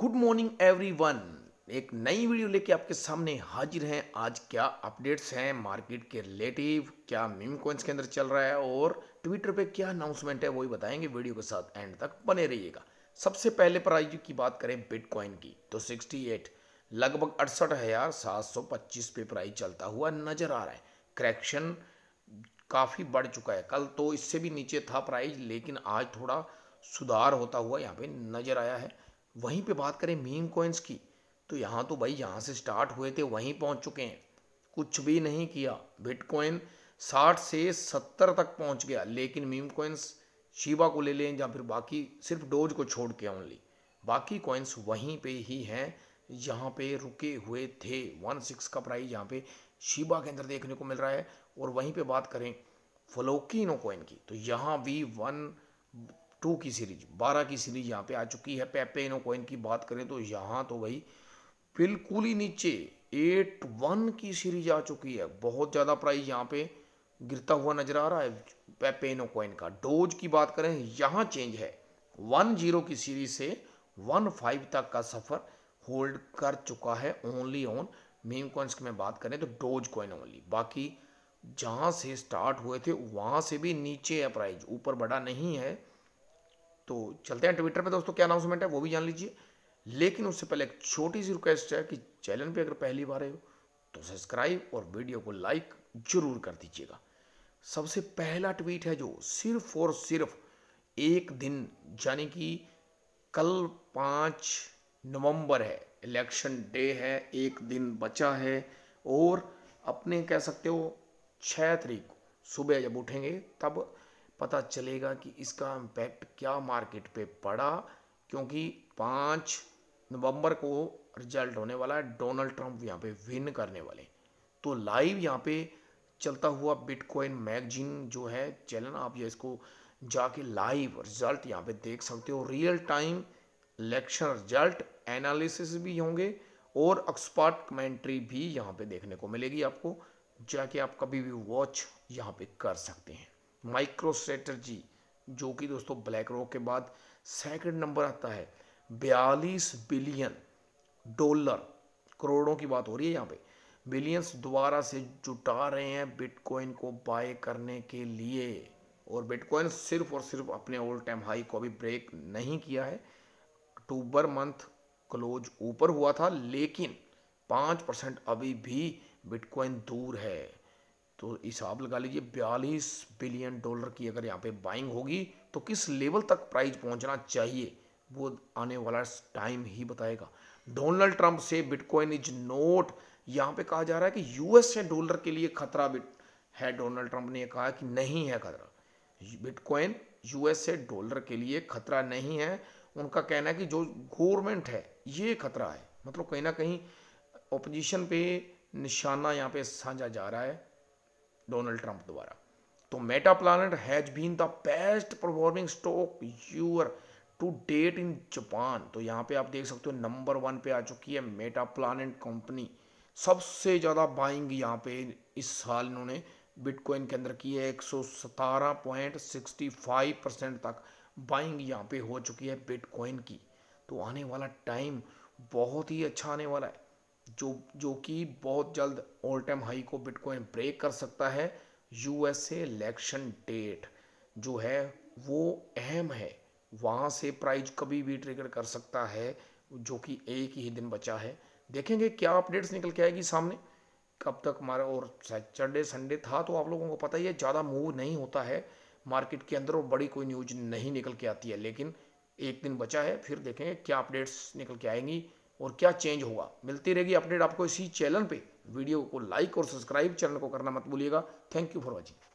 good morning everyone एक नई video लेके आपके सामने हाजिर हैं आज क्या अपडेट्स हैं मार्केट के रिलेटिव क्या मीम कॉइन्स के अंदर चल रहा है और ट्विटर पे क्या अनाउंसमेंट है वो ही बताएंगे वीडियो के साथ एंड तक बने रहिएगा सबसे पहले प्राइज की बात करें बिटकॉइन की तो 68 लगभग अड़सठ हज़ार सात सौ पच्चीस पे प्राइज चलता हुआ नज़र आ रहा है करेक्शन काफ़ी बढ़ चुका है कल तो इससे भी नीचे था प्राइज लेकिन आज थोड़ा सुधार होता हुआ यहाँ पे नज़र आया है वहीं पे बात करें मीम कॉइन्स की तो यहाँ तो भाई यहाँ से स्टार्ट हुए थे वहीं पहुँच चुके हैं कुछ भी नहीं किया बिटकॉइन साठ से सत्तर तक पहुँच गया लेकिन मीम कॉइन्स शिवा को ले लें या फिर बाकी सिर्फ डोज को छोड़ के ओनली बाकी कॉइन्स वहीं पे ही हैं जहाँ पे रुके हुए थे वन सिक्स का प्राइस यहाँ पे शिबा के अंदर देखने को मिल रहा है और वहीं पे बात करें फलोकिनो कॉइन की तो यहाँ भी वन टू की सीरीज बारह की सीरीज यहाँ पे आ चुकी है पेपे इनो इनोकॉइन की बात करें तो यहाँ तो भाई बिल्कुल ही नीचे एट वन की सीरीज आ चुकी है बहुत ज़्यादा प्राइस यहाँ पे गिरता हुआ नजर आ रहा है पेपे इनो इनोकॉइन का डोज की बात करें यहाँ चेंज है वन जीरो की सीरीज से वन फाइव तक का सफ़र होल्ड कर चुका है ओनली ऑन मेम कॉइन्स की मैं बात करें तो डोज कॉइन ओनली बाकी जहाँ से स्टार्ट हुए थे वहाँ से भी नीचे है प्राइज ऊपर बड़ा नहीं है तो चलते हैं ट्विटर पे दोस्तों क्या अनाउंसमेंट है वो भी जान लीजिए लेकिन उससे पहले एक छोटी सी रिक्वेस्ट है कि चैनल पे अगर पहली बार आए हो तो सब्सक्राइब और वीडियो को लाइक जरूर कर दीजिएगा सबसे पहला ट्वीट है जो सिर्फ और सिर्फ एक दिन यानी कि कल पाँच नवंबर है इलेक्शन डे है एक दिन बचा है और अपने कह सकते हो छः तरीक को सुबह जब उठेंगे तब पता चलेगा कि इसका इम्पैक्ट क्या मार्केट पे पड़ा क्योंकि पाँच नवंबर को रिजल्ट होने वाला है डोनाल्ड ट्रंप यहाँ पे विन करने वाले तो लाइव यहाँ पे चलता हुआ बिटकॉइन मैगजीन जो है चैनल आप जो इसको जाके लाइव रिजल्ट यहाँ पे देख सकते हो real time election result analysis भी होंगे और एक्सपर्ट कमेंट्री भी यहाँ पे देखने को मिलेगी आपको जाके आप कभी भी वॉच यहाँ पे कर सकते हैं माइक्रो स्ट्रेटर्जी जो कि दोस्तों ब्लैक रॉक के बाद सेकंड नंबर आता है बयालीस बिलियन डॉलर करोड़ों की बात हो रही है यहाँ पे बिलियंस द्वारा से जुटा रहे हैं बिटकॉइन को बाय करने के लिए और बिटकॉइन सिर्फ और सिर्फ अपने ओल्ड टाइम हाई को अभी ब्रेक नहीं किया है अक्टूबर मंथ क्लोज ऊपर हुआ था लेकिन पाँच परसेंट अभी भी बिटकॉइन दूर है तो हिसाब लगा लीजिए बयालीस बिलियन डॉलर की अगर यहाँ पे बाइंग होगी तो किस लेवल तक प्राइस पहुँचना चाहिए वो आने वाला टाइम ही बताएगा डोनाल्ड ट्रंप से बिटकॉइन इज नोट यहाँ पे कहा जा रहा है कि यूएस से डॉलर के लिए खतरा है डोनाल्ड ट्रंप ने कहा कि नहीं है खतरा बिटकॉइन यूएस से डॉलर के लिए खतरा नहीं है उनका कहना है कि जो गवर्नमेंट है ये खतरा है मतलब कहीं ना कहीं ओपोजिशन पे निशाना यहाँ पे साझा जा रहा है डोनाल्ड ट्रंप द्वारा तो Metaplanet has been the best performing stock year to date in Japan तो यहाँ पे आप देख सकते हो नंबर वन पे आ चुकी है मेटा प्लानट कंपनी सबसे ज़्यादा बाइंग यहाँ पे इस साल इन्होंने बिटकॉइन के अंदर की है एक परसेंट तक बाइंग यहाँ पे हो चुकी है बिटकॉइन की तो आने वाला टाइम बहुत ही अच्छा आने वाला है जो जो कि बहुत जल्द ऑल टाइम हाई को बिटकॉइन ब्रेक कर सकता है यूएसए इलेक्शन डेट जो है वो अहम है वहाँ से प्राइज कभी भी ट्रिगर कर सकता है जो कि एक ही दिन बचा है देखेंगे क्या अपडेट्स निकल के आएगी सामने कब तक हमारा और सैटरडे संडे था तो आप लोगों को पता ही है ज़्यादा मूव नहीं होता है मार्केट के अंदर और बड़ी कोई न्यूज नहीं निकल के आती है लेकिन एक दिन बचा है फिर देखेंगे क्या अपडेट्स निकल के आएंगी और क्या चेंज होगा मिलती रहेगी अपडेट आपको इसी चैनल पे वीडियो को लाइक और सब्सक्राइब चैनल को करना मत भूलिएगा थैंक यू फॉर वॉचिंग